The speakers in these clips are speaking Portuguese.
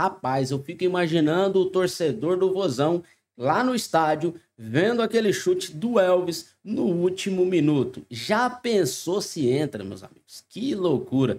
Rapaz, eu fico imaginando o torcedor do Vozão lá no estádio vendo aquele chute do Elvis no último minuto. Já pensou se entra, meus amigos? Que loucura!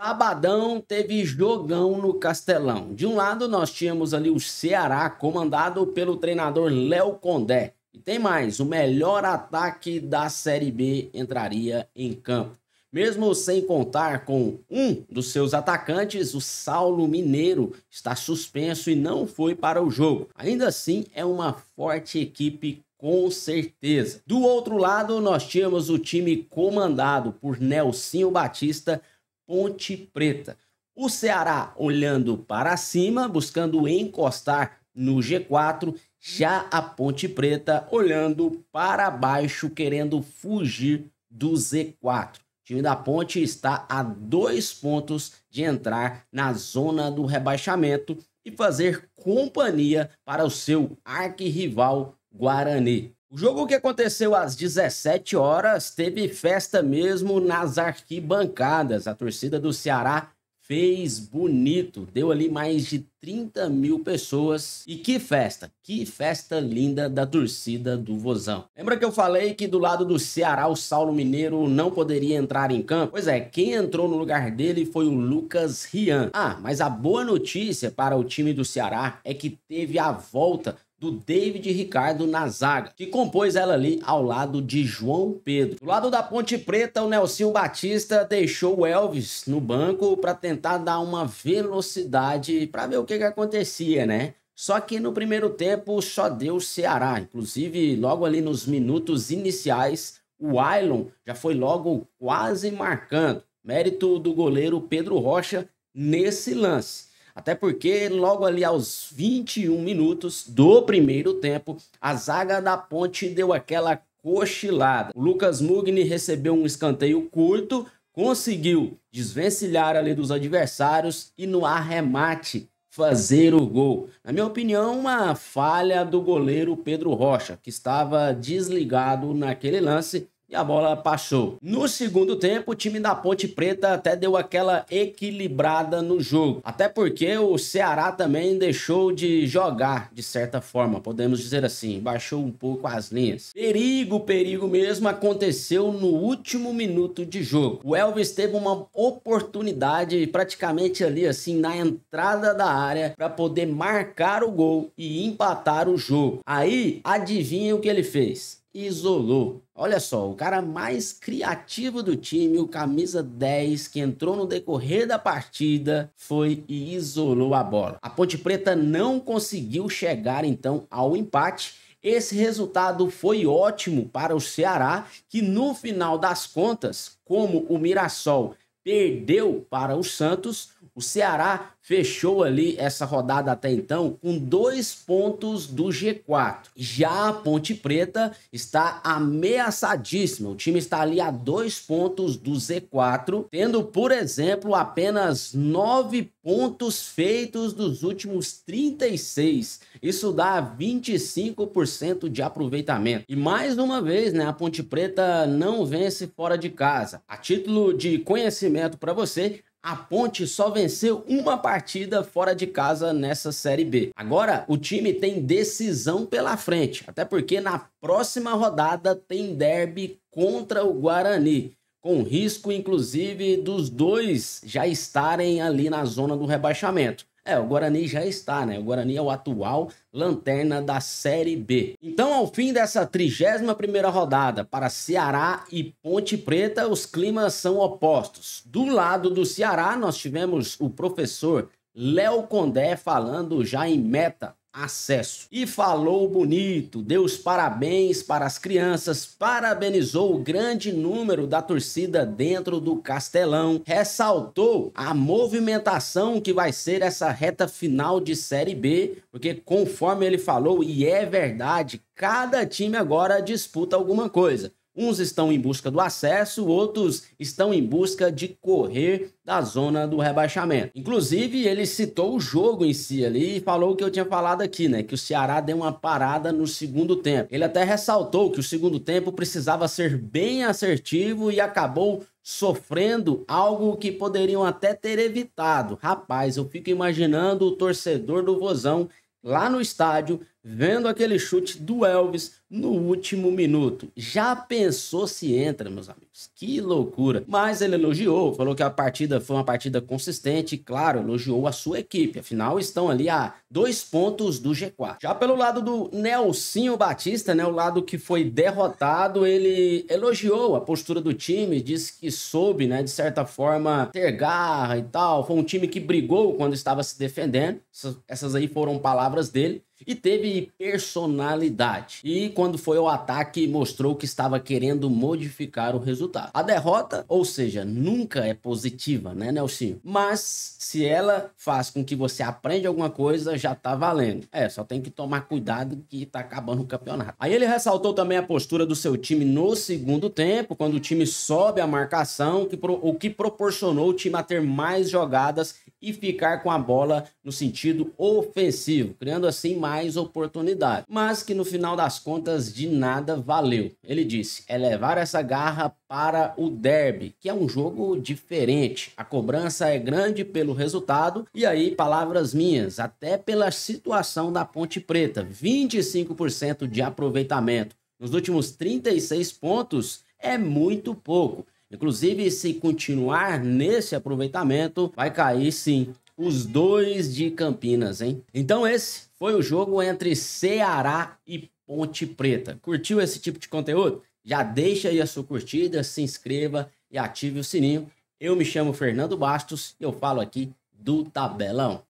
Sabadão teve jogão no Castelão. De um lado, nós tínhamos ali o Ceará, comandado pelo treinador Léo Condé. E tem mais: o melhor ataque da Série B entraria em campo. Mesmo sem contar com um dos seus atacantes, o Saulo Mineiro está suspenso e não foi para o jogo. Ainda assim, é uma forte equipe com certeza. Do outro lado, nós tínhamos o time comandado por Nelsinho Batista, Ponte Preta. O Ceará olhando para cima, buscando encostar no G4, já a Ponte Preta olhando para baixo, querendo fugir do Z4 time da Ponte está a dois pontos de entrar na zona do rebaixamento e fazer companhia para o seu arquirrival Guarani. O jogo que aconteceu às 17 horas teve festa mesmo nas arquibancadas. A torcida do Ceará fez bonito, deu ali mais de 30 mil pessoas. E que festa, que festa linda da torcida do Vozão. Lembra que eu falei que do lado do Ceará o Saulo Mineiro não poderia entrar em campo? Pois é, quem entrou no lugar dele foi o Lucas Rian. Ah, mas a boa notícia para o time do Ceará é que teve a volta do David Ricardo na zaga, que compôs ela ali ao lado de João Pedro. Do lado da Ponte Preta, o Nelson Batista deixou o Elvis no banco para tentar dar uma velocidade para ver o que, que acontecia, né? Só que no primeiro tempo só deu Ceará, inclusive logo ali nos minutos iniciais, o Ailon já foi logo quase marcando. Mérito do goleiro Pedro Rocha nesse lance. Até porque logo ali aos 21 minutos do primeiro tempo, a zaga da Ponte deu aquela cochilada. O Lucas Mugni recebeu um escanteio curto, conseguiu desvencilhar ali dos adversários e no arremate fazer o gol. Na minha opinião, uma falha do goleiro Pedro Rocha, que estava desligado naquele lance e a bola passou. No segundo tempo, o time da Ponte Preta até deu aquela equilibrada no jogo. Até porque o Ceará também deixou de jogar, de certa forma, podemos dizer assim. Baixou um pouco as linhas. Perigo, perigo mesmo aconteceu no último minuto de jogo. O Elvis teve uma oportunidade praticamente ali assim na entrada da área para poder marcar o gol e empatar o jogo. Aí, adivinha o que ele fez? isolou. Olha só, o cara mais criativo do time, o camisa 10, que entrou no decorrer da partida, foi e isolou a bola. A Ponte Preta não conseguiu chegar então ao empate. Esse resultado foi ótimo para o Ceará, que no final das contas, como o Mirassol perdeu para o Santos, o Ceará fechou ali essa rodada até então com dois pontos do G4. Já a Ponte Preta está ameaçadíssima. O time está ali a dois pontos do Z4, tendo, por exemplo, apenas nove pontos feitos dos últimos 36. Isso dá 25% de aproveitamento. E mais uma vez, né, a Ponte Preta não vence fora de casa. A título de conhecimento para você, a Ponte só venceu uma partida fora de casa nessa Série B. Agora, o time tem decisão pela frente, até porque na próxima rodada tem derby contra o Guarani, com risco inclusive dos dois já estarem ali na zona do rebaixamento. É, o Guarani já está, né? O Guarani é o atual lanterna da Série B. Então, ao fim dessa 31ª rodada para Ceará e Ponte Preta, os climas são opostos. Do lado do Ceará, nós tivemos o professor Léo Condé falando já em meta acesso. E falou bonito, deu os parabéns para as crianças, parabenizou o grande número da torcida dentro do Castelão, ressaltou a movimentação que vai ser essa reta final de Série B, porque conforme ele falou, e é verdade, cada time agora disputa alguma coisa. Uns estão em busca do acesso, outros estão em busca de correr da zona do rebaixamento. Inclusive, ele citou o jogo em si ali e falou o que eu tinha falado aqui, né? Que o Ceará deu uma parada no segundo tempo. Ele até ressaltou que o segundo tempo precisava ser bem assertivo e acabou sofrendo algo que poderiam até ter evitado. Rapaz, eu fico imaginando o torcedor do Vozão lá no estádio vendo aquele chute do Elvis no último minuto. Já pensou se entra, meus amigos? Que loucura! Mas ele elogiou, falou que a partida foi uma partida consistente e, claro, elogiou a sua equipe. Afinal, estão ali a dois pontos do G4. Já pelo lado do Nelsinho Batista, né, o lado que foi derrotado, ele elogiou a postura do time, disse que soube, né, de certa forma, ter garra e tal. Foi um time que brigou quando estava se defendendo. Essas aí foram palavras dele e teve personalidade. E quando foi ao ataque, mostrou que estava querendo modificar o resultado. A derrota, ou seja, nunca é positiva, né, Nelsinho? Mas se ela faz com que você aprenda alguma coisa, já tá valendo. É, só tem que tomar cuidado que tá acabando o campeonato. Aí ele ressaltou também a postura do seu time no segundo tempo, quando o time sobe a marcação, que o que proporcionou o time a ter mais jogadas e ficar com a bola no sentido ofensivo, criando assim mais oportunidade. Mas que no final das contas de nada valeu. Ele disse: é levar essa garra para o derby, que é um jogo diferente. A cobrança é grande pelo resultado e aí palavras minhas, até pela situação da Ponte Preta, 25% de aproveitamento nos últimos 36 pontos é muito pouco. Inclusive, se continuar nesse aproveitamento, vai cair sim os dois de Campinas, hein? Então esse foi o jogo entre Ceará e Ponte Preta. Curtiu esse tipo de conteúdo? Já deixa aí a sua curtida, se inscreva e ative o sininho. Eu me chamo Fernando Bastos e eu falo aqui do Tabelão.